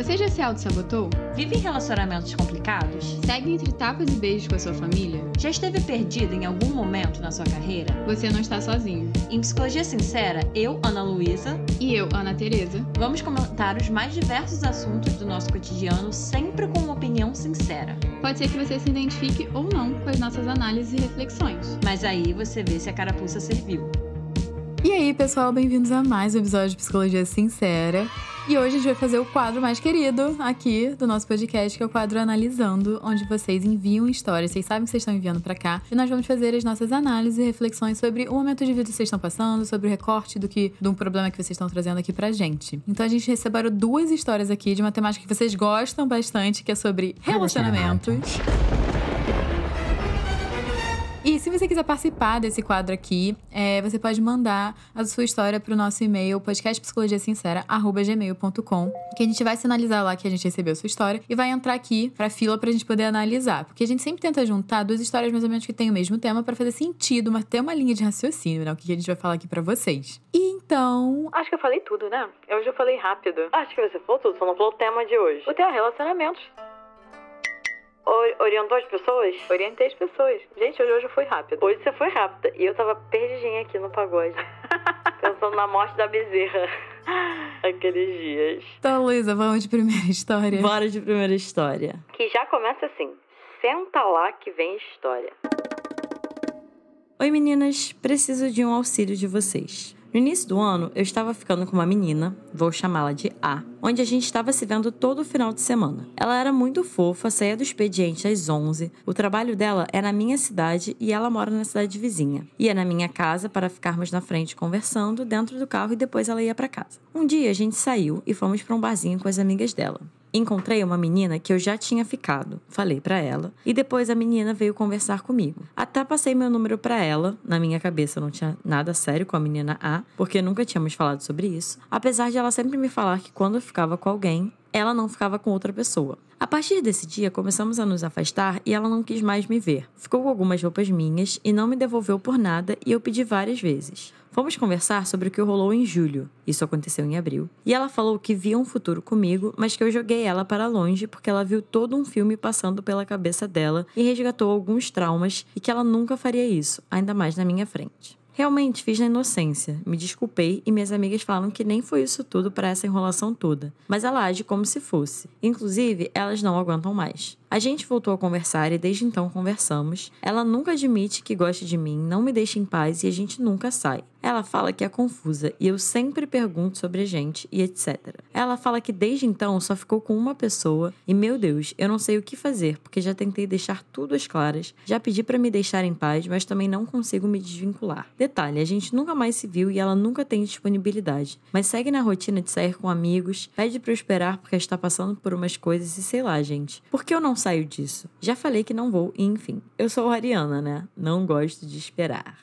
Você já se auto-sabotou? Vive em relacionamentos complicados? Segue entre tapas e beijos com a sua família? Já esteve perdido em algum momento na sua carreira? Você não está sozinho. Em Psicologia Sincera, eu, Ana Luísa. E eu, Ana Tereza. Vamos comentar os mais diversos assuntos do nosso cotidiano, sempre com uma opinião sincera. Pode ser que você se identifique ou não com as nossas análises e reflexões. Mas aí você vê se a carapuça serviu. E aí, pessoal, bem-vindos a mais um episódio de Psicologia Sincera. E hoje a gente vai fazer o quadro mais querido aqui do nosso podcast, que é o quadro Analisando, onde vocês enviam histórias, vocês sabem que vocês estão enviando para cá, e nós vamos fazer as nossas análises e reflexões sobre o momento de vida que vocês estão passando, sobre o recorte do que de um problema que vocês estão trazendo aqui pra gente. Então a gente recebeu duas histórias aqui de uma temática que vocês gostam bastante, que é sobre relacionamentos. E se você quiser participar desse quadro aqui, é, você pode mandar a sua história para o nosso e-mail podcastpsicologiasincera@gmail.com, que a gente vai sinalizar lá que a gente recebeu a sua história e vai entrar aqui para fila para a gente poder analisar, porque a gente sempre tenta juntar duas histórias mais ou menos que têm o mesmo tema para fazer sentido, mas ter uma linha de raciocínio, né? O que a gente vai falar aqui para vocês. E então, acho que eu falei tudo, né? Hoje eu falei rápido. Acho que você falou tudo, só não falou o tema de hoje. O teu é relacionamentos orientou as pessoas? Orientei as pessoas. Gente, hoje, hoje eu fui rápida. Hoje você foi rápida. E eu tava perdidinha aqui no pagode. pensando na morte da bezerra. Aqueles dias. Tá, Luísa, vamos de primeira história. Bora de primeira história. Que já começa assim. Senta lá que vem história. Oi meninas, preciso de um auxílio de vocês. No início do ano, eu estava ficando com uma menina, vou chamá-la de A, onde a gente estava se vendo todo final de semana. Ela era muito fofa, saía do expediente às 11. O trabalho dela é na minha cidade e ela mora na cidade vizinha. Ia na minha casa para ficarmos na frente conversando dentro do carro e depois ela ia para casa. Um dia a gente saiu e fomos para um barzinho com as amigas dela. Encontrei uma menina que eu já tinha ficado, falei para ela, e depois a menina veio conversar comigo. Até passei meu número para ela, na minha cabeça não tinha nada sério com a menina A, porque nunca tínhamos falado sobre isso, apesar de ela sempre me falar que quando eu ficava com alguém, ela não ficava com outra pessoa. A partir desse dia, começamos a nos afastar e ela não quis mais me ver. Ficou com algumas roupas minhas e não me devolveu por nada e eu pedi várias vezes. Fomos conversar sobre o que rolou em julho, isso aconteceu em abril, e ela falou que via um futuro comigo, mas que eu joguei ela para longe porque ela viu todo um filme passando pela cabeça dela e resgatou alguns traumas e que ela nunca faria isso, ainda mais na minha frente. Realmente fiz na inocência, me desculpei e minhas amigas falam que nem foi isso tudo para essa enrolação toda, mas ela age como se fosse. Inclusive, elas não aguentam mais. A gente voltou a conversar e desde então conversamos. Ela nunca admite que gosta de mim, não me deixa em paz e a gente nunca sai. Ela fala que é confusa e eu sempre pergunto sobre a gente e etc. Ela fala que desde então só ficou com uma pessoa e meu Deus, eu não sei o que fazer porque já tentei deixar tudo às claras, já pedi para me deixar em paz, mas também não consigo me desvincular. Detalhe, a gente nunca mais se viu e ela nunca tem disponibilidade, mas segue na rotina de sair com amigos, pede para eu esperar porque está passando por umas coisas e sei lá, gente. Por que eu não saio disso? Já falei que não vou e enfim. Eu sou a Ariana, né? Não gosto de esperar.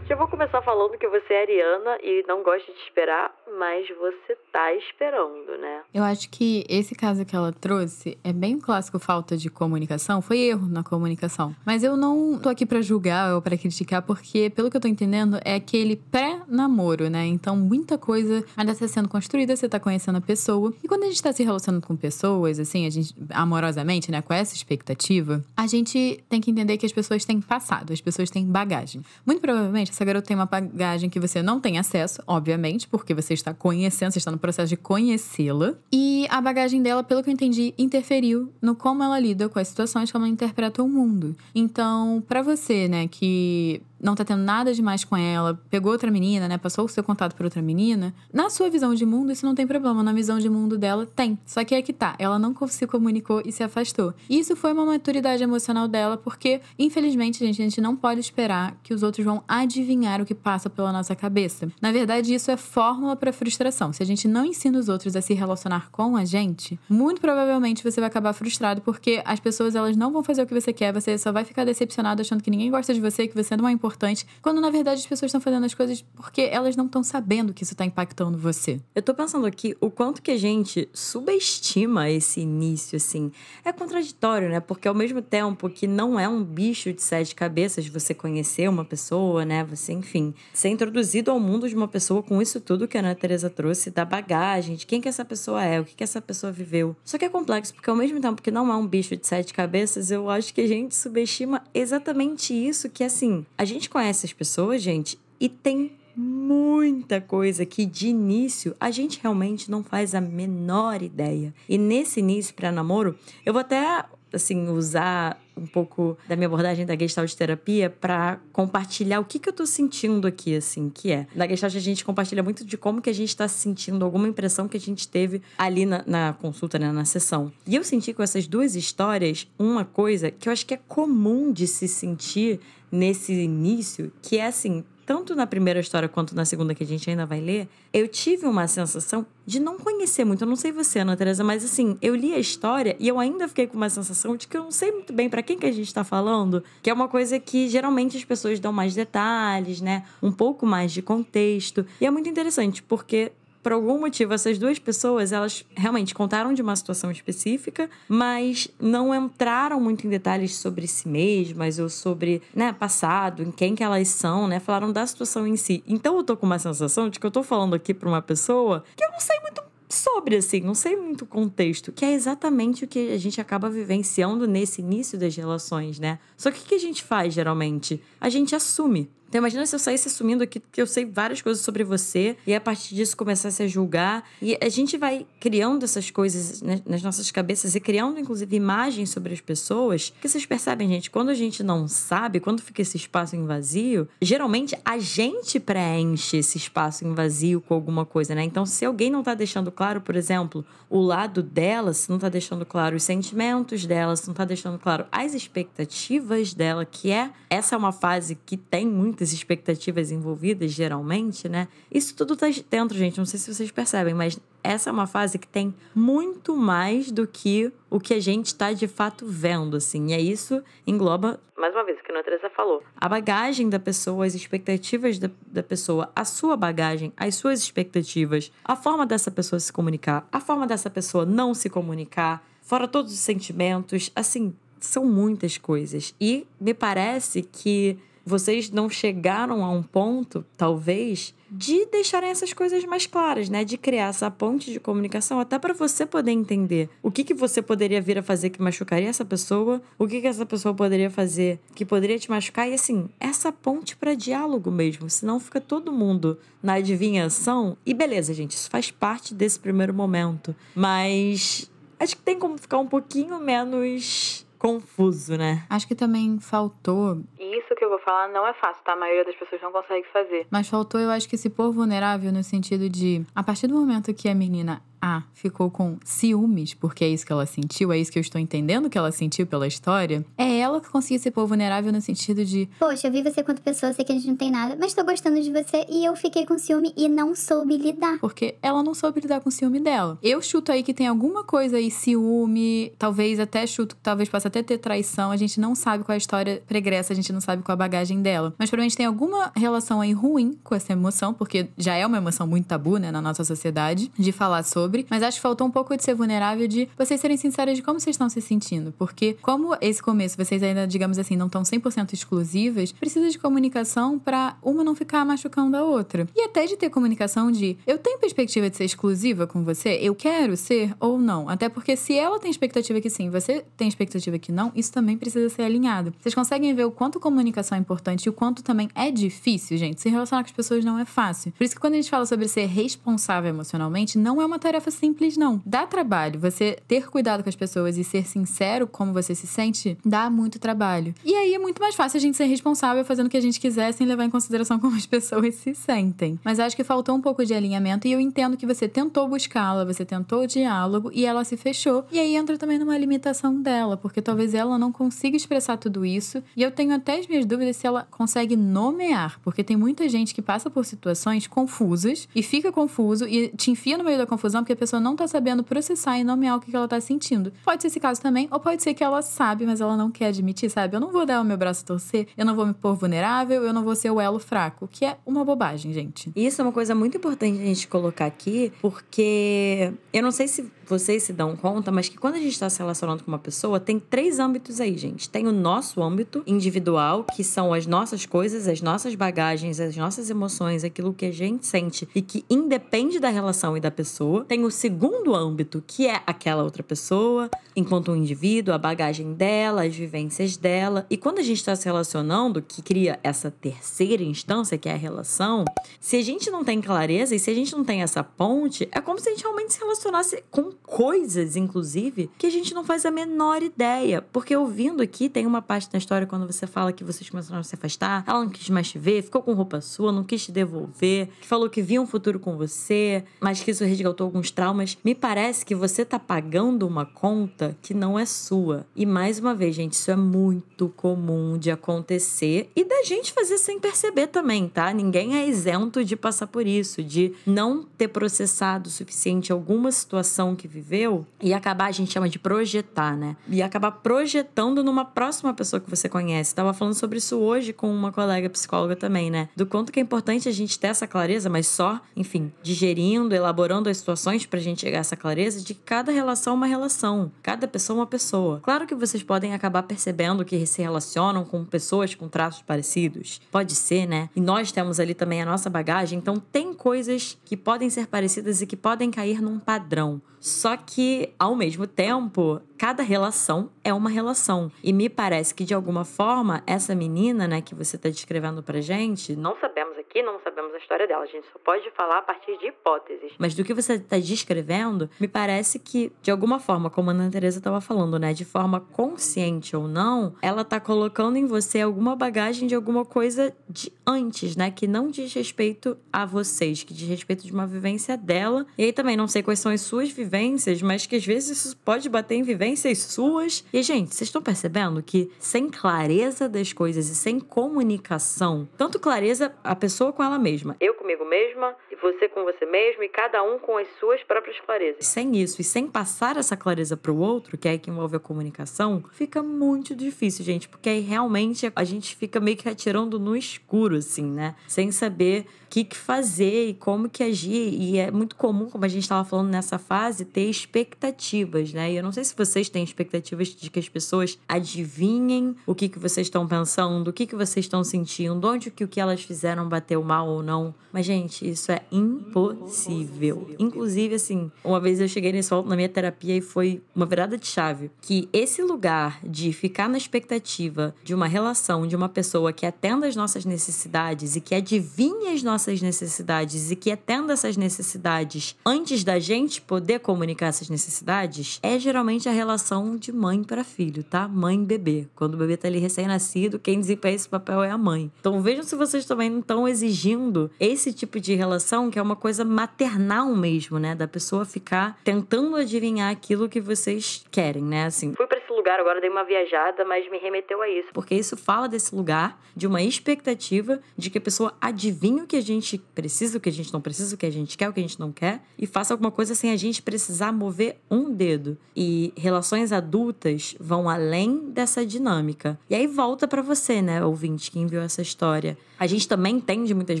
Já vou começar falando que você é ariana e não gosta de esperar, mas você tá esperando, né? Eu acho que esse caso que ela trouxe é bem o clássico falta de comunicação, foi erro na comunicação. Mas eu não tô aqui para julgar ou para criticar, porque pelo que eu tô entendendo é aquele pré-namoro, né? Então muita coisa ainda está sendo construída, você tá conhecendo a pessoa. E quando a gente tá se relacionando com pessoas, assim, a gente amorosamente, né, com essa expectativa, a gente tem que entender que as pessoas têm passado, as pessoas têm bagagem. Muito provavelmente essa garota tem uma bagagem que você não tem acesso, obviamente, porque você está conhecendo, você está no processo de conhecê-la. E a bagagem dela, pelo que eu entendi, interferiu no como ela lida com as situações, como ela interpreta o mundo. Então, para você, né, que não tá tendo nada demais com ela, pegou outra menina, né? Passou o seu contato por outra menina. Na sua visão de mundo, isso não tem problema. Na visão de mundo dela, tem. Só que é que tá. Ela não se comunicou e se afastou. isso foi uma maturidade emocional dela, porque, infelizmente, gente, a gente não pode esperar que os outros vão adivinhar o que passa pela nossa cabeça. Na verdade, isso é fórmula para frustração. Se a gente não ensina os outros a se relacionar com a gente, muito provavelmente você vai acabar frustrado, porque as pessoas elas não vão fazer o que você quer, você só vai ficar decepcionado achando que ninguém gosta de você, que você não é importante importante, quando na verdade as pessoas estão fazendo as coisas porque elas não estão sabendo que isso está impactando você. Eu tô pensando aqui o quanto que a gente subestima esse início, assim. É contraditório, né? Porque ao mesmo tempo que não é um bicho de sete cabeças você conhecer uma pessoa, né? Você, enfim, ser introduzido ao mundo de uma pessoa com isso tudo que a Ana Teresa trouxe, da bagagem, de quem que essa pessoa é, o que que essa pessoa viveu. Só que é complexo, porque ao mesmo tempo que não é um bicho de sete cabeças, eu acho que a gente subestima exatamente isso, que assim, a gente gente conhece essas pessoas, gente, e tem muita coisa que de início a gente realmente não faz a menor ideia. E nesse início para namoro, eu vou até assim usar um pouco da minha abordagem da Gestalt terapia para compartilhar o que, que eu estou sentindo aqui, assim, que é. Na Gestalt a gente compartilha muito de como que a gente está sentindo, alguma impressão que a gente teve ali na, na consulta, né, na sessão. E eu senti com essas duas histórias uma coisa que eu acho que é comum de se sentir nesse início, que é assim, tanto na primeira história quanto na segunda que a gente ainda vai ler, eu tive uma sensação de não conhecer muito. Eu não sei você, Ana Teresa, mas assim, eu li a história e eu ainda fiquei com uma sensação de que eu não sei muito bem para quem que a gente está falando, que é uma coisa que geralmente as pessoas dão mais detalhes, né? Um pouco mais de contexto. E é muito interessante, porque por algum motivo, essas duas pessoas, elas realmente contaram de uma situação específica, mas não entraram muito em detalhes sobre si mesmas ou sobre, né, passado, em quem que elas são, né? Falaram da situação em si. Então eu tô com uma sensação de que eu tô falando aqui pra uma pessoa que eu não sei muito sobre, assim, não sei muito contexto, que é exatamente o que a gente acaba vivenciando nesse início das relações, né? Só que o que a gente faz geralmente? A gente assume então imagina se eu saísse assumindo aqui que eu sei várias coisas sobre você e a partir disso começasse a julgar. E a gente vai criando essas coisas nas nossas cabeças e criando, inclusive, imagens sobre as pessoas. Que vocês percebem, gente, quando a gente não sabe, quando fica esse espaço em vazio, geralmente a gente preenche esse espaço em vazio com alguma coisa, né? Então, se alguém não tá deixando claro, por exemplo, o lado dela, se não tá deixando claro os sentimentos dela, se não tá deixando claro as expectativas dela, que é essa é uma fase que tem muito muitas expectativas envolvidas, geralmente, né? Isso tudo tá dentro, gente. Não sei se vocês percebem, mas essa é uma fase que tem muito mais do que o que a gente está de fato vendo, assim. E é isso engloba, mais uma vez, o que a Teresa falou. A bagagem da pessoa, as expectativas da, da pessoa, a sua bagagem, as suas expectativas, a forma dessa pessoa se comunicar, a forma dessa pessoa não se comunicar, fora todos os sentimentos, assim, são muitas coisas. E me parece que vocês não chegaram a um ponto, talvez, de deixarem essas coisas mais claras, né? De criar essa ponte de comunicação até para você poder entender o que, que você poderia vir a fazer que machucaria essa pessoa, o que, que essa pessoa poderia fazer que poderia te machucar e assim, essa ponte para diálogo mesmo, senão fica todo mundo na adivinhação. E beleza, gente, isso faz parte desse primeiro momento, mas acho que tem como ficar um pouquinho menos confuso, né? Acho que também faltou. E isso que eu vou falar não é fácil, tá? A maioria das pessoas não consegue fazer. Mas faltou, eu acho que se pôr vulnerável no sentido de, a partir do momento que a menina a ah, ficou com ciúmes, porque é isso que ela sentiu, é isso que eu estou entendendo que ela sentiu pela história, é ela que conseguiu ser pôr vulnerável no sentido de: Poxa, eu vi você quanto pessoa, sei que a gente não tem nada, mas tô gostando de você e eu fiquei com ciúme e não soube lidar. Porque ela não soube lidar com o ciúme dela. Eu chuto aí que tem alguma coisa aí, ciúme, talvez até chuto que talvez possa até ter traição, a gente não sabe qual é a história pregressa, a gente não sabe qual é a bagagem dela. Mas provavelmente tem alguma relação aí ruim com essa emoção, porque já é uma emoção muito tabu, né, na nossa sociedade, de falar sobre sobre, mas acho que faltou um pouco de ser vulnerável de vocês serem sinceras de como vocês estão se sentindo, porque como esse começo vocês ainda, digamos assim, não estão 100% exclusivas, precisa de comunicação para uma não ficar machucando a outra. E até de ter comunicação de eu tenho perspectiva de ser exclusiva com você, eu quero ser ou não. Até porque se ela tem expectativa que sim, você tem expectativa que não, isso também precisa ser alinhado. Vocês conseguem ver o quanto comunicação é importante e o quanto também é difícil, gente. Se relacionar com as pessoas não é fácil. Por isso que quando a gente fala sobre ser responsável emocionalmente, não é uma tarefa tarefa simples, não. Dá trabalho. Você ter cuidado com as pessoas e ser sincero como você se sente, dá muito trabalho. E aí é muito mais fácil a gente ser responsável fazendo o que a gente quiser sem levar em consideração como as pessoas se sentem. Mas acho que faltou um pouco de alinhamento e eu entendo que você tentou buscá-la, você tentou o diálogo e ela se fechou. E aí entra também numa limitação dela, porque talvez ela não consiga expressar tudo isso. E eu tenho até as minhas dúvidas se ela consegue nomear, porque tem muita gente que passa por situações confusas e fica confuso e te enfia no meio da confusão que a pessoa não está sabendo processar e nomear o que ela está sentindo. Pode ser esse caso também, ou pode ser que ela sabe, mas ela não quer admitir, sabe? Eu não vou dar o meu braço a torcer, eu não vou me pôr vulnerável, eu não vou ser o elo fraco, que é uma bobagem, gente. Isso é uma coisa muito importante a gente colocar aqui, porque eu não sei se vocês se dão conta, mas que quando a gente está se relacionando com uma pessoa, tem três âmbitos aí, gente. Tem o nosso âmbito individual, que são as nossas coisas, as nossas bagagens, as nossas emoções, aquilo que a gente sente e que independe da relação e da pessoa. Tem o segundo âmbito, que é aquela outra pessoa, enquanto um indivíduo, a bagagem dela, as vivências dela. E quando a gente está se relacionando, que cria essa terceira instância, que é a relação, se a gente não tem clareza e se a gente não tem essa ponte, é como se a gente realmente se relacionasse com coisas, inclusive, que a gente não faz a menor ideia. Porque ouvindo aqui, tem uma parte na história quando você fala que vocês começaram a se afastar, ela não quis mais te ver, ficou com roupa sua, não quis te devolver, que falou que via um futuro com você, mas que isso resgatou alguns traumas. Me parece que você tá pagando uma conta que não é sua. E mais uma vez, gente, isso é muito comum de acontecer e da gente fazer sem perceber também, tá? Ninguém é isento de passar por isso, de não ter processado o suficiente alguma situação que que viveu e acabar, a gente chama de projetar, né? E acabar projetando numa próxima pessoa que você conhece. Tava falando sobre isso hoje com uma colega psicóloga também, né? Do quanto que é importante a gente ter essa clareza, mas só, enfim, digerindo, elaborando as situações pra gente chegar a essa clareza de que cada relação é uma relação, cada pessoa é uma pessoa. Claro que vocês podem acabar percebendo que se relacionam com pessoas com traços parecidos. Pode ser, né? E nós temos ali também a nossa bagagem, então tem coisas que podem ser parecidas e que podem cair num padrão. Só que, ao mesmo tempo, cada relação é uma relação. E me parece que, de alguma forma, essa menina, né, que você está descrevendo pra gente, não sabemos estamos aqui não sabemos a história dela, a gente só pode falar a partir de hipóteses. Mas do que você está descrevendo, me parece que, de alguma forma, como a Ana Teresa estava falando, né, de forma consciente ou não, ela está colocando em você alguma bagagem de alguma coisa de antes, né, que não diz respeito a vocês, que diz respeito de uma vivência dela. E aí também não sei quais são as suas vivências, mas que às vezes isso pode bater em vivências suas. E gente, vocês estão percebendo que sem clareza das coisas e sem comunicação, tanto clareza a pessoa com ela mesma. Eu comigo mesma, e você com você mesmo, e cada um com as suas próprias clarezas. Sem isso, e sem passar essa clareza para o outro, que é que envolve a comunicação, fica muito difícil, gente, porque aí realmente a gente fica meio que atirando no escuro, assim, né? Sem saber o que, que fazer e como que agir. E é muito comum, como a gente estava falando nessa fase, ter expectativas, né? E eu não sei se vocês têm expectativas de que as pessoas adivinhem o que, que vocês estão pensando, o que, que vocês estão sentindo, onde que o que elas fizeram o mal ou não. Mas, gente, isso é impossível. Inclusive, assim, uma vez eu cheguei nesse ponto na minha terapia e foi uma virada de chave. Que esse lugar de ficar na expectativa de uma relação, de uma pessoa que atenda as nossas necessidades e que adivinha as nossas necessidades e que atenda essas necessidades antes da gente poder comunicar essas necessidades, é geralmente a relação de mãe para filho, tá? Mãe-bebê. Quando o bebê tá ali recém-nascido, quem desempenha esse papel é a mãe. Então vejam se vocês também não estão exigindo esse tipo de relação que é uma coisa maternal mesmo, né? Da pessoa ficar tentando adivinhar aquilo que vocês querem, né? Assim. Fui lugar, agora dei uma viajada, mas me remeteu a isso. Porque isso fala desse lugar, de uma expectativa de que a pessoa adivinhe o que a gente precisa, o que a gente não precisa, o que a gente quer, o que a gente não quer, e faça alguma coisa sem a gente precisar mover um dedo. E relações adultas vão além dessa dinâmica. E aí volta para você, né, ouvinte, quem viu essa história. A gente também entende muitas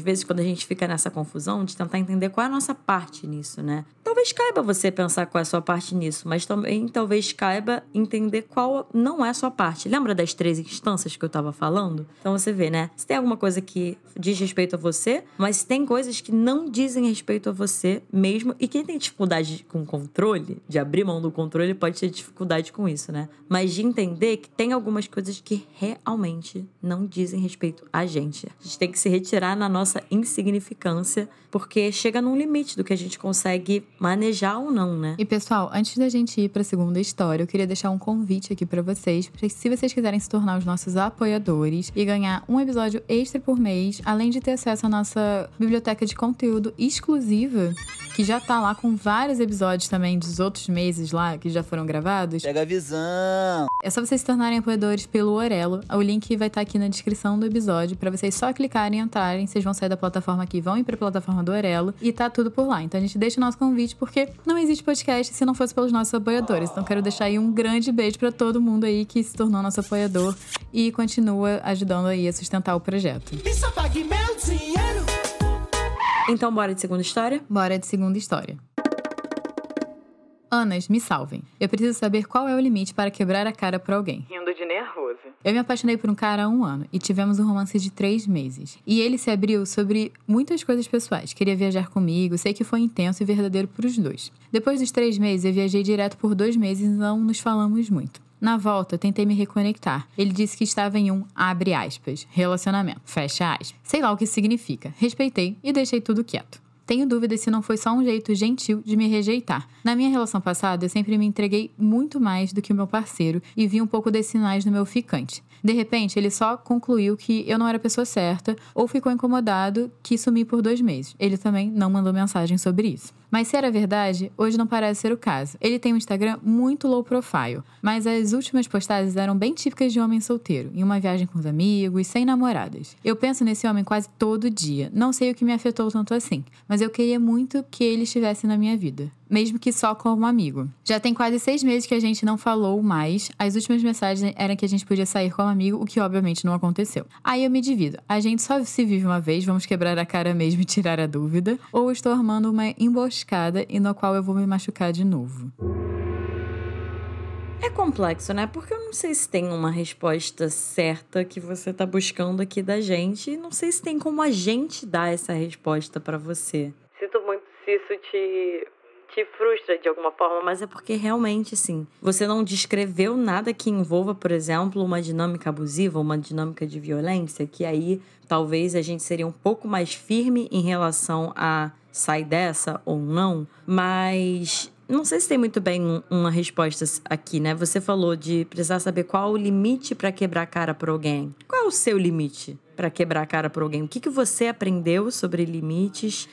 vezes quando a gente fica nessa confusão de tentar entender qual é a nossa parte nisso, né? Talvez caiba você pensar qual é a sua parte nisso, mas também talvez caiba entender qual não é sua parte. Lembra das três instâncias que eu estava falando? Então você vê, né? Se tem alguma coisa que diz respeito a você, mas tem coisas que não dizem respeito a você mesmo. E quem tem dificuldade com controle, de abrir mão do controle, pode ter dificuldade com isso, né? Mas de entender que tem algumas coisas que realmente não dizem respeito a gente. A gente tem que se retirar na nossa insignificância porque chega num limite do que a gente consegue manejar ou não, né? E pessoal, antes da gente ir para a segunda história, eu queria deixar um convite aqui para vocês, pra, se vocês quiserem se tornar os nossos apoiadores e ganhar um episódio extra por mês, além de ter acesso à nossa biblioteca de conteúdo exclusiva que já tá lá com vários episódios também dos outros meses lá que já foram gravados. Pega a visão! É só vocês se tornarem apoiadores pelo Orelo. O link vai estar tá aqui na descrição do episódio para vocês só clicarem e entrarem. Vocês vão sair da plataforma aqui, vão ir pra plataforma do Orelo e tá tudo por lá. Então a gente deixa o nosso convite porque não existe podcast se não fosse pelos nossos apoiadores. Então quero deixar aí um grande beijo para todo mundo aí que se tornou nosso apoiador e continua ajudando aí a sustentar o projeto. E só pague meu dinheiro! Então, bora de segunda história? Bora de segunda história. Anas, me salvem. Eu preciso saber qual é o limite para quebrar a cara para alguém. Rindo de nervoso. Eu me apaixonei por um cara há um ano e tivemos um romance de três meses. E ele se abriu sobre muitas coisas pessoais. Queria viajar comigo, sei que foi intenso e verdadeiro para os dois. Depois dos três meses, eu viajei direto por dois meses e não nos falamos muito. Na volta, tentei me reconectar. Ele disse que estava em um, abre aspas, relacionamento, fecha aspas. Sei lá o que significa. Respeitei e deixei tudo quieto. Tenho dúvidas se não foi só um jeito gentil de me rejeitar. Na minha relação passada, eu sempre me entreguei muito mais do que o meu parceiro e vi um pouco desses sinais no meu ficante. De repente, ele só concluiu que eu não era a pessoa certa ou ficou incomodado que sumi por dois meses. Ele também não mandou mensagem sobre isso. Mas se era verdade, hoje não parece ser o caso. Ele tem um Instagram muito low profile, mas as últimas postagens eram bem típicas de homem solteiro, em uma viagem com os amigos, sem namoradas. Eu penso nesse homem quase todo dia. Não sei o que me afetou tanto assim, mas eu queria muito que ele estivesse na minha vida mesmo que só como amigo. Já tem quase seis meses que a gente não falou mais. As últimas mensagens eram que a gente podia sair como amigo, o que obviamente não aconteceu. Aí eu me divido. A gente só se vive uma vez, vamos quebrar a cara mesmo e tirar a dúvida. Ou estou armando uma emboscada e no qual eu vou me machucar de novo. É complexo, né? Porque eu não sei se tem uma resposta certa que você está buscando aqui da gente, e não sei se tem como a gente dar essa resposta para você. Sinto muito se isso te te frustra de alguma forma, mas é porque realmente, assim, você não descreveu nada que envolva, por exemplo, uma dinâmica abusiva, uma dinâmica de violência, que aí talvez a gente seria um pouco mais firme em relação a sai dessa ou não, mas não sei se tem muito bem uma resposta aqui, né? Você falou de precisar saber qual o limite para quebrar a cara por alguém. Qual é o seu limite? para quebrar a cara por alguém. O que, que você aprendeu sobre limites?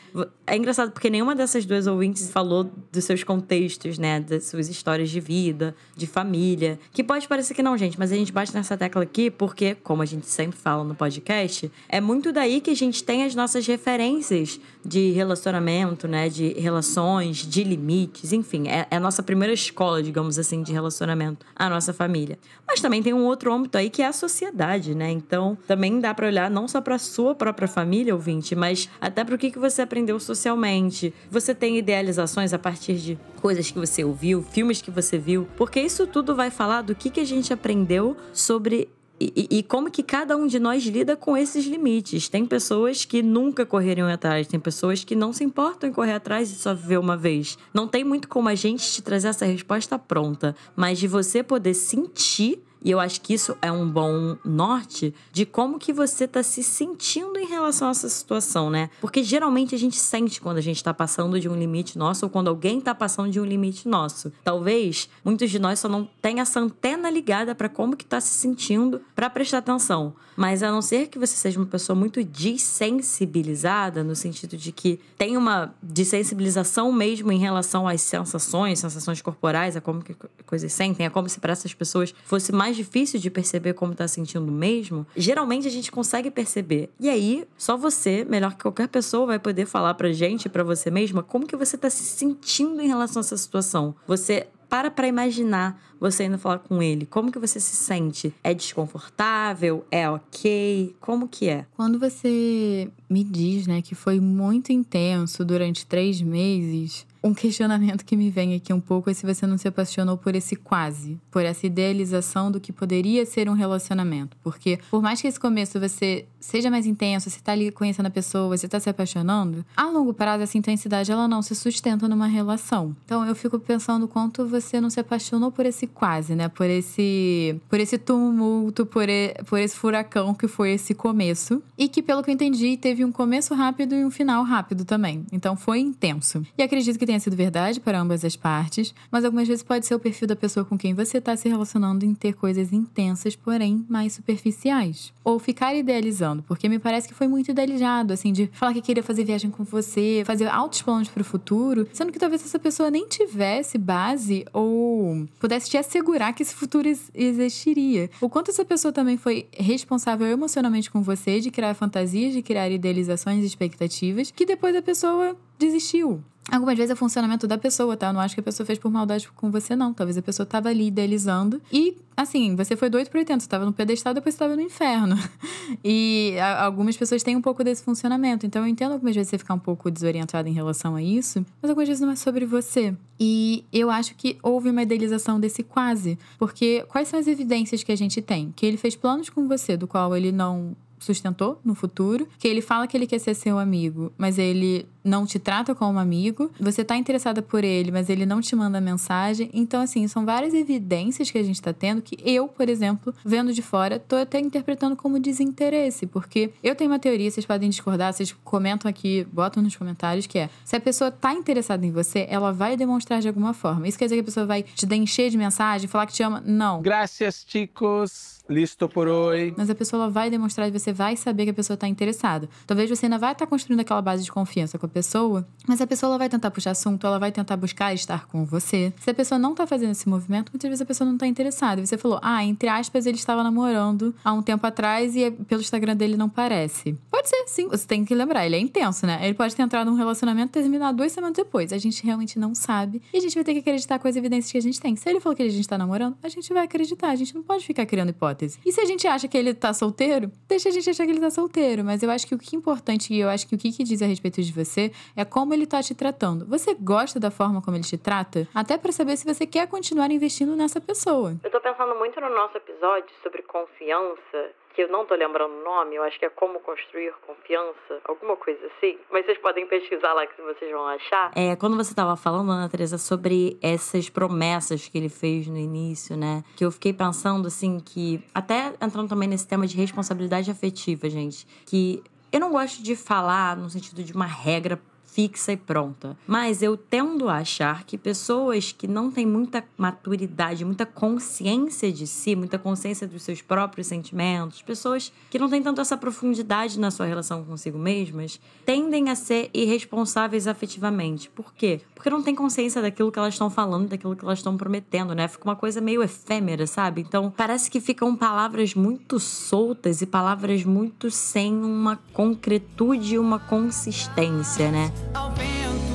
É engraçado porque nenhuma dessas duas ouvintes falou dos seus contextos, né? Das suas histórias de vida, de família. Que pode parecer que não, gente, mas a gente bate nessa tecla aqui porque, como a gente sempre fala no podcast, é muito daí que a gente tem as nossas referências de relacionamento, né? De relações, de limites, enfim. É, é a nossa primeira escola, digamos assim, de relacionamento, a nossa família. Mas também tem um outro âmbito aí que é a sociedade, né? Então também dá para olhar não só para sua própria família, ouvinte, mas até para o que, que você aprendeu socialmente. Você tem idealizações a partir de coisas que você ouviu, filmes que você viu, porque isso tudo vai falar do que, que a gente aprendeu sobre e, e, e, como que cada um de nós lida com esses limites. Tem pessoas que nunca correriam atrás, tem pessoas que não se importam em correr atrás e só viver uma vez. Não tem muito como a gente te trazer essa resposta pronta, mas de você poder sentir e eu acho que isso é um bom norte de como que você está se sentindo em relação a essa situação, né? Porque geralmente a gente sente quando a gente está passando de um limite nosso ou quando alguém está passando de um limite nosso. Talvez muitos de nós só não tenha essa antena ligada para como que está se sentindo para prestar atenção. Mas a não ser que você seja uma pessoa muito desensibilizada no sentido de que tem uma desensibilização mesmo em relação às sensações, sensações corporais, a como que coisas sentem, a como se para essas pessoas fosse mais mais difícil de perceber como tá sentindo mesmo, geralmente a gente consegue perceber. E aí, só você, melhor que qualquer pessoa, vai poder falar pra gente, pra você mesma, como que você tá se sentindo em relação a essa situação. Você para para imaginar você indo falar com ele. Como que você se sente? É desconfortável? É ok? Como que é? Quando você me diz, né, que foi muito intenso durante três meses, um questionamento que me vem aqui um pouco é se você não se apaixonou por esse quase, por essa idealização do que poderia ser um relacionamento. Porque, por mais que esse começo você seja mais intenso, você tá ali conhecendo a pessoa, você tá se apaixonando, a longo prazo essa intensidade ela não se sustenta numa relação. Então eu fico pensando quanto você não se apaixonou por esse quase, né? Por esse, por esse tumulto, por, e, por esse furacão que foi esse começo. E que, pelo que eu entendi, teve um começo rápido e um final rápido também. Então foi intenso. E acredito que tem tenha sido verdade para ambas as partes, mas algumas vezes pode ser o perfil da pessoa com quem você está se relacionando em ter coisas intensas, porém mais superficiais. Ou ficar idealizando, porque me parece que foi muito idealizado, assim, de falar que queria fazer viagem com você, fazer altos planos para o futuro, sendo que talvez essa pessoa nem tivesse base ou pudesse te assegurar que esse futuro existiria. O quanto essa pessoa também foi responsável emocionalmente com você de criar fantasias, de criar idealizações, expectativas, que depois a pessoa desistiu. Algumas vezes é funcionamento da pessoa, tá? Eu não acho que a pessoa fez por maldade com você, não. Talvez a pessoa tava ali idealizando. E, assim, você foi doido por pro 80. Você tava no pedestal, depois você tava no inferno. E a, algumas pessoas têm um pouco desse funcionamento. Então, eu entendo algumas vezes você ficar um pouco desorientada em relação a isso. Mas algumas vezes não é sobre você. E eu acho que houve uma idealização desse quase. Porque quais são as evidências que a gente tem? Que ele fez planos com você, do qual ele não sustentou no futuro, que ele fala que ele quer ser seu amigo, mas ele não te trata como amigo, você tá interessada por ele, mas ele não te manda mensagem. Então, assim, são várias evidências que a gente tá tendo que eu, por exemplo, vendo de fora, tô até interpretando como desinteresse, porque eu tenho uma teoria, vocês podem discordar, vocês comentam aqui, botam nos comentários, que é: se a pessoa tá interessada em você, ela vai demonstrar de alguma forma. Isso quer dizer que a pessoa vai te encher de mensagem, falar que te ama? Não. Graças, chicos. Listo por oi. Mas a pessoa vai demonstrar e você vai saber que a pessoa está interessada. Talvez você ainda vai estar tá construindo aquela base de confiança com a pessoa, mas a pessoa vai tentar puxar assunto, ela vai tentar buscar estar com você. Se a pessoa não está fazendo esse movimento, muitas vezes a pessoa não está interessada. E você falou, ah, entre aspas, ele estava namorando há um tempo atrás e é, pelo Instagram dele não parece. Pode ser, sim. Você tem que lembrar, ele é intenso, né? Ele pode ter entrado num relacionamento e terminar duas semanas depois. A gente realmente não sabe. E a gente vai ter que acreditar com as evidências que a gente tem. Se ele falou que a gente está namorando, a gente vai acreditar. A gente não pode ficar criando hipóteses hipótese. E se a gente acha que ele tá solteiro, deixa a gente achar que ele tá solteiro. Mas eu acho que o que é importante, e eu acho que o que, que diz a respeito de você, é como ele tá te tratando. Você gosta da forma como ele te trata? Até para saber se você quer continuar investindo nessa pessoa. Eu tô pensando muito no nosso episódio sobre confiança que eu não tô lembrando o nome, eu acho que é Como Construir Confiança, alguma coisa assim. Mas vocês podem pesquisar lá que vocês vão achar. É, quando você tava falando, Ana Teresa, sobre essas promessas que ele fez no início, né? Que eu fiquei pensando, assim, que. Até entrando também nesse tema de responsabilidade afetiva, gente. Que eu não gosto de falar no sentido de uma regra fixa e pronta. Mas eu tendo a achar que pessoas que não têm muita maturidade, muita consciência de si, muita consciência dos seus próprios sentimentos, pessoas que não têm tanto essa profundidade na sua relação consigo mesmas, tendem a ser irresponsáveis afetivamente. Por quê? Porque não têm consciência daquilo que elas estão falando, daquilo que elas estão prometendo, né? Fica uma coisa meio efêmera, sabe? Então, parece que ficam palavras muito soltas e palavras muito sem uma concretude e uma consistência, né? ao vento.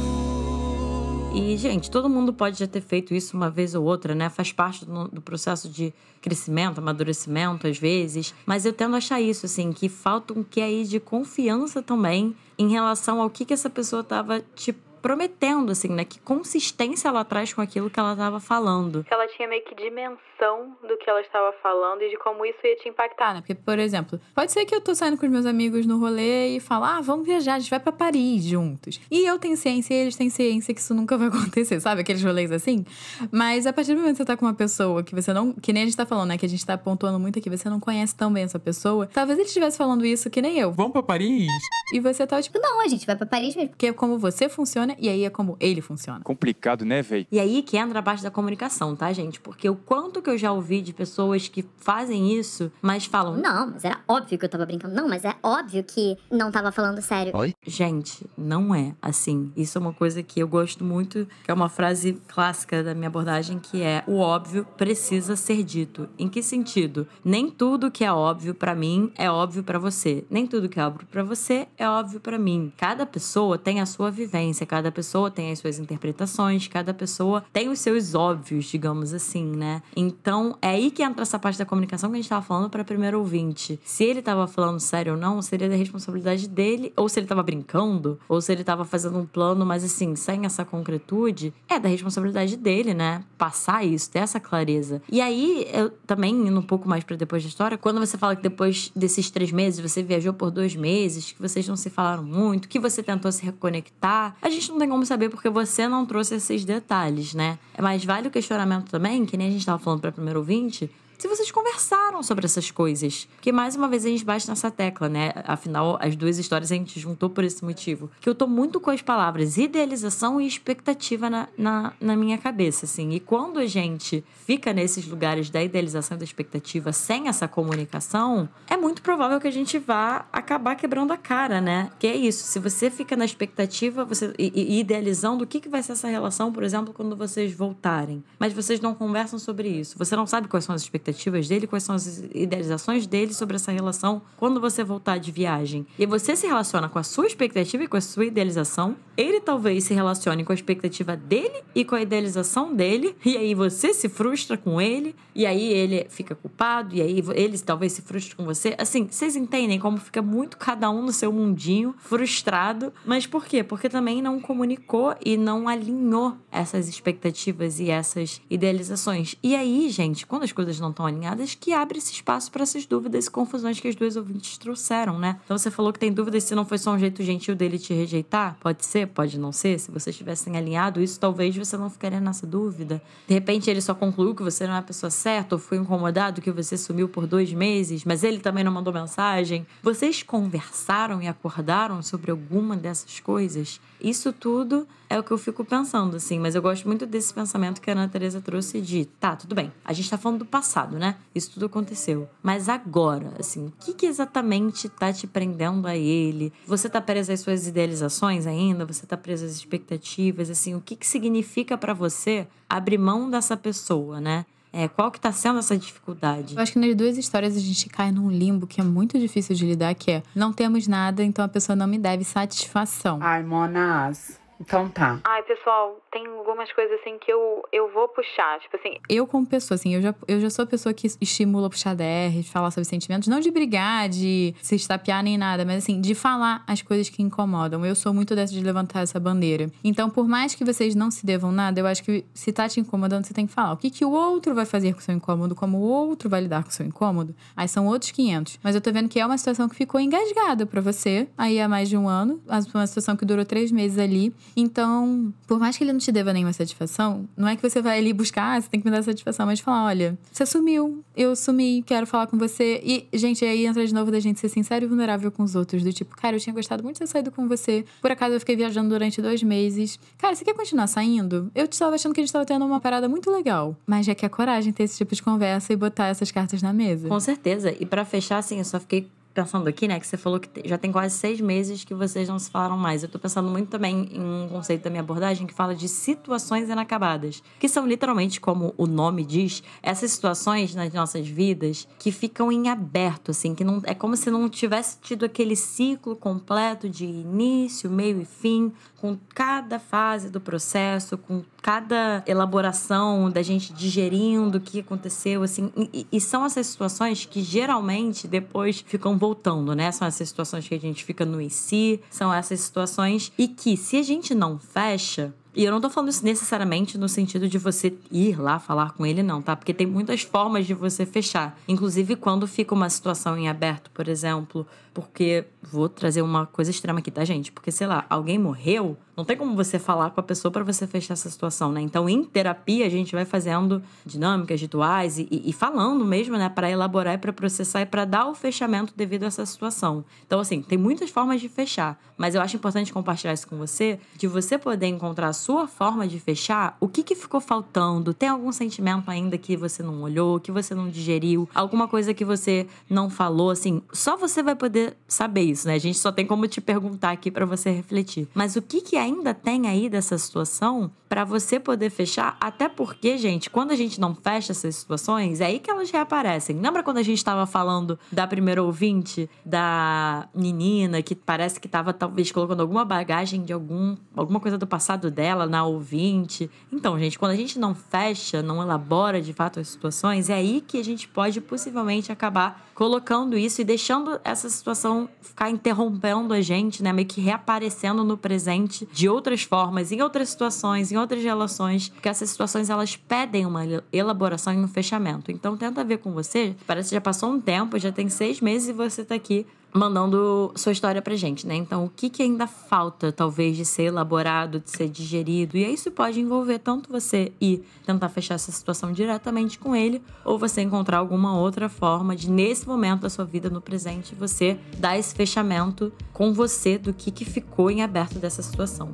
E, gente, todo mundo pode já ter feito isso uma vez ou outra, né? Faz parte do, do processo de crescimento, amadurecimento, às vezes. Mas eu tendo a achar isso, assim, que falta um que aí de confiança também em relação ao que, que essa pessoa estava te prometendo, assim, né? Que consistência ela traz com aquilo que ela estava falando. Ela tinha meio que dimensão do que ela estava falando e de como isso ia te impactar, né? Porque, por exemplo, pode ser que eu tô saindo com os meus amigos no rolê e falar, ah, vamos viajar, a gente vai para Paris juntos. E eu tenho ciência e eles têm ciência que isso nunca vai acontecer, sabe? Aqueles rolês assim. Mas a partir do momento que você tá com uma pessoa que você não. Que nem a gente tá falando, né? Que a gente tá pontuando muito aqui, você não conhece tão bem essa pessoa. Talvez ele estivesse falando isso que nem eu. Vamos pra Paris? E você tava tá, tipo, não, a gente vai pra Paris mesmo. Porque como você funciona, funciona e aí é como ele funciona. Complicado, né, velho? E aí que entra a parte da comunicação, tá, gente? Porque o quanto que eu já ouvi de pessoas que fazem isso, mas falam: Não, mas era óbvio que eu tava brincando. Não, mas é óbvio que não tava falando sério. Oi? Gente, não é assim. Isso é uma coisa que eu gosto muito, que é uma frase clássica da minha abordagem, que é: O óbvio precisa ser dito. Em que sentido? Nem tudo que é óbvio para mim é óbvio para você. Nem tudo que é óbvio para você é óbvio para mim. Cada pessoa tem a sua vivência, cada cada pessoa tem as suas interpretações, cada pessoa tem os seus óbvios, digamos assim, né? Então é aí que entra essa parte da comunicação que a gente estava falando para primeiro ouvinte. Se ele estava falando sério ou não, seria da responsabilidade dele, ou se ele estava brincando, ou se ele estava fazendo um plano, mas assim, sem essa concretude, é da responsabilidade dele, né? Passar isso, ter essa clareza. E aí, eu também indo um pouco mais para depois da história, quando você fala que depois desses três meses você viajou por dois meses, que vocês não se falaram muito, que você tentou se reconectar, a gente gente não tem como saber porque você não trouxe esses detalhes, né? É Mas vale o questionamento também, que nem a gente estava falando para primeiro ouvinte, se vocês conversaram sobre essas coisas. Porque, mais uma vez, a gente bate nessa tecla, né? Afinal, as duas histórias a gente juntou por esse motivo. Que eu tô muito com as palavras idealização e expectativa na, na, na minha cabeça, assim. E quando a gente fica nesses lugares da idealização e da expectativa sem essa comunicação, é muito provável que a gente vá acabar quebrando a cara, né? Que é isso. Se você fica na expectativa você, e, e idealizando o que, que vai ser essa relação, por exemplo, quando vocês voltarem. Mas vocês não conversam sobre isso. Você não sabe quais são as expectativas expectativas dele, quais são as idealizações dele sobre essa relação quando você voltar de viagem. E você se relaciona com a sua expectativa e com a sua idealização. Ele talvez se relacione com a expectativa dele e com a idealização dele. E aí você se frustra com ele. E aí ele fica culpado. E aí ele talvez se frustre com você. Assim, vocês entendem como fica muito cada um no seu mundinho, frustrado. Mas por quê? Porque também não comunicou e não alinhou essas expectativas e essas idealizações. E aí, gente, quando as coisas não estão alinhadas, que abre esse espaço para essas dúvidas e confusões que as duas ouvintes trouxeram, né? Então você falou que tem dúvidas se não foi só um jeito gentil dele te rejeitar? Pode ser, pode não ser. Se vocês tivessem alinhado isso, talvez você não ficaria nessa dúvida. De repente ele só concluiu que você não é a pessoa certa ou foi incomodado que você sumiu por dois meses, mas ele também não mandou mensagem. Vocês conversaram e acordaram sobre alguma dessas coisas? Isso tudo é o que eu fico pensando, assim, mas eu gosto muito desse pensamento que a Ana Teresa trouxe de, tá, tudo bem, a gente tá falando do passado, né? Isso tudo aconteceu. Mas agora, assim, o que, que exatamente tá te prendendo a ele? Você tá presa às suas idealizações ainda? Você tá presa às expectativas? Assim, o que que significa para você abrir mão dessa pessoa, né? É, qual que está sendo essa dificuldade? Eu acho que nas duas histórias a gente cai num limbo que é muito difícil de lidar, que é não temos nada, então a pessoa não me deve satisfação. Ai, monas. Então tá. Ai, pessoal, tem algumas coisas assim que eu, eu vou puxar. Tipo assim. Eu, como pessoa, assim, eu já, eu já sou a pessoa que estimula puxar DR, de falar sobre sentimentos. Não de brigar, de se estapear nem nada, mas assim, de falar as coisas que incomodam. Eu sou muito dessa de levantar essa bandeira. Então, por mais que vocês não se devam nada, eu acho que se tá te incomodando, você tem que falar. O que, que o outro vai fazer com o seu incômodo? Como o outro vai lidar com o seu incômodo? Aí são outros 500. Mas eu tô vendo que é uma situação que ficou engasgada para você, aí há mais de um ano. Uma situação que durou três meses ali. Então, por mais que ele não te deva nenhuma satisfação, não é que você vai ali buscar, ah, você tem que me dar satisfação, mas falar, olha, você sumiu, eu sumi, quero falar com você. E, gente, aí entra de novo da gente ser sincero e vulnerável com os outros, do tipo, cara, eu tinha gostado muito de ter saído com você, por acaso eu fiquei viajando durante dois meses. Cara, você quer continuar saindo? Eu estava achando que a gente estava tendo uma parada muito legal. Mas já que a é coragem ter esse tipo de conversa e botar essas cartas na mesa. Com certeza. E para fechar, assim, eu só fiquei pensando aqui, né, que você falou que já tem quase seis meses que vocês não se falaram mais. Eu tô pensando muito também em um conceito da minha abordagem que fala de situações inacabadas, que são literalmente, como o nome diz, essas situações nas nossas vidas que ficam em aberto, assim, que não é como se não tivesse tido aquele ciclo completo de início, meio e fim, com cada fase do processo, com cada elaboração da gente digerindo o que aconteceu, assim, e, e são essas situações que geralmente depois ficam voltando, né? São essas situações que a gente fica no em si, são essas situações e que se a gente não fecha, e eu não tô falando isso necessariamente no sentido de você ir lá falar com ele, não, tá? Porque tem muitas formas de você fechar. Inclusive, quando fica uma situação em aberto, por exemplo, porque vou trazer uma coisa extrema aqui, tá, gente? Porque sei lá, alguém morreu, não tem como você falar com a pessoa para você fechar essa situação, né? Então, em terapia, a gente vai fazendo dinâmicas, rituais e, e falando mesmo, né, para elaborar e para processar e para dar o fechamento devido a essa situação. Então, assim, tem muitas formas de fechar, mas eu acho importante compartilhar isso com você, de você poder encontrar a sua forma de fechar, o que que ficou faltando, tem algum sentimento ainda que você não olhou, que você não digeriu, alguma coisa que você não falou, assim, só você vai poder saber isso, né? A gente só tem como te perguntar aqui para você refletir. Mas o que, que ainda tem aí dessa situação para você poder fechar? Até porque, gente, quando a gente não fecha essas situações, é aí que elas reaparecem. Lembra quando a gente estava falando da primeira ouvinte, da menina que parece que estava talvez colocando alguma bagagem de algum, alguma coisa do passado dela na ouvinte? Então, gente, quando a gente não fecha, não elabora de fato as situações, é aí que a gente pode possivelmente acabar colocando isso e deixando essa situação sensação ficar interrompendo a gente, né? Meio que reaparecendo no presente de outras formas, em outras situações, em outras relações, porque essas situações elas pedem uma elaboração e um fechamento. Então tenta ver com você. Parece que já passou um tempo, já tem seis meses e você tá aqui mandando sua história pra gente, né? Então, o que, que ainda falta, talvez, de ser elaborado, de ser digerido? E aí isso pode envolver tanto você ir tentar fechar essa situação diretamente com ele, ou você encontrar alguma outra forma de, nesse momento da sua vida, no presente, você dar esse fechamento com você do que, que ficou em aberto dessa situação.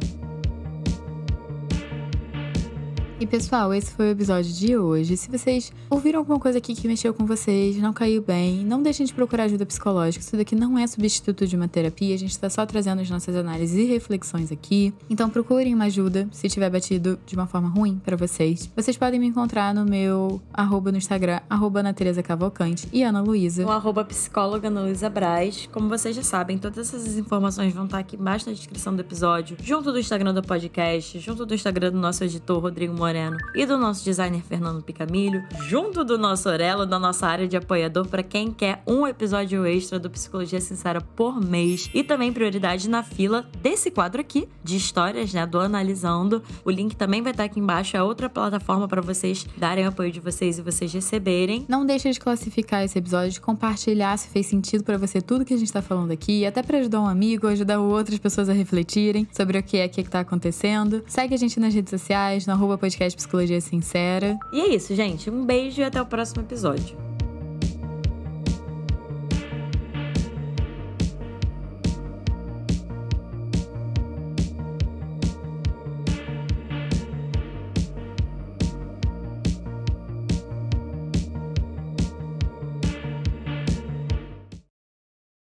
E pessoal, esse foi o episódio de hoje. Se vocês ouviram alguma coisa aqui que mexeu com vocês, não caiu bem, não deixem de procurar ajuda psicológica. Isso daqui não é substituto de uma terapia, a gente está só trazendo as nossas análises e reflexões aqui. Então procurem uma ajuda se tiver batido de uma forma ruim para vocês. Vocês podem me encontrar no meu arroba no Instagram, arroba na Tereza Cavalcante e Ana Luísa. O arroba psicóloga Ana Luísa Braz. Como vocês já sabem, todas essas informações vão estar tá aqui embaixo na descrição do episódio, junto do Instagram do podcast, junto do Instagram do nosso editor, Rodrigo Moreno e do nosso designer Fernando Picamilho, junto do nosso Orelo, da nossa área de apoiador, para quem quer um episódio extra do Psicologia Sincera por mês e também prioridade na fila desse quadro aqui, de histórias, né, do Analisando. O link também vai estar tá aqui embaixo, é outra plataforma para vocês darem apoio de vocês e vocês receberem. Não deixe de classificar esse episódio, de compartilhar se fez sentido para você tudo que a gente está falando aqui, até para ajudar um amigo, ajudar outras pessoas a refletirem sobre o que é que é está acontecendo. Segue a gente nas redes sociais, no arroba podcast Psicologia Sincera. E é isso, gente. Um beijo e até o próximo episódio.